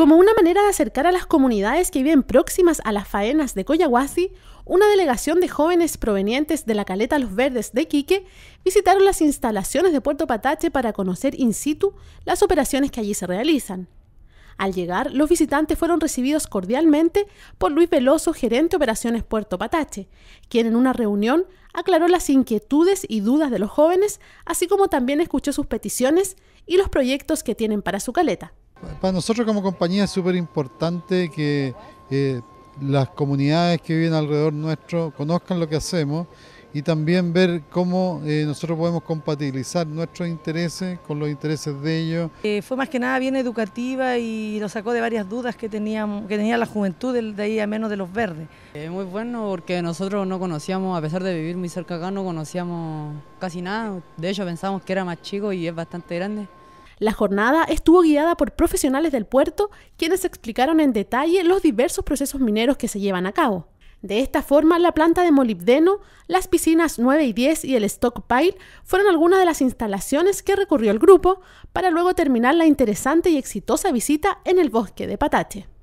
Como una manera de acercar a las comunidades que viven próximas a las faenas de Coyahuasi, una delegación de jóvenes provenientes de la Caleta Los Verdes de Quique visitaron las instalaciones de Puerto Patache para conocer in situ las operaciones que allí se realizan. Al llegar, los visitantes fueron recibidos cordialmente por Luis Veloso, gerente de operaciones Puerto Patache, quien en una reunión aclaró las inquietudes y dudas de los jóvenes, así como también escuchó sus peticiones y los proyectos que tienen para su caleta. Para nosotros como compañía es súper importante que eh, las comunidades que viven alrededor nuestro conozcan lo que hacemos y también ver cómo eh, nosotros podemos compatibilizar nuestros intereses con los intereses de ellos. Eh, fue más que nada bien educativa y nos sacó de varias dudas que, teníamos, que tenía la juventud de, ahí a menos de los verdes. Es muy bueno porque nosotros no conocíamos, a pesar de vivir muy cerca acá, no conocíamos casi nada. De hecho pensábamos que era más chico y es bastante grande. La jornada estuvo guiada por profesionales del puerto quienes explicaron en detalle los diversos procesos mineros que se llevan a cabo. De esta forma, la planta de molibdeno, las piscinas 9 y 10 y el stockpile fueron algunas de las instalaciones que recurrió el grupo para luego terminar la interesante y exitosa visita en el bosque de Patache.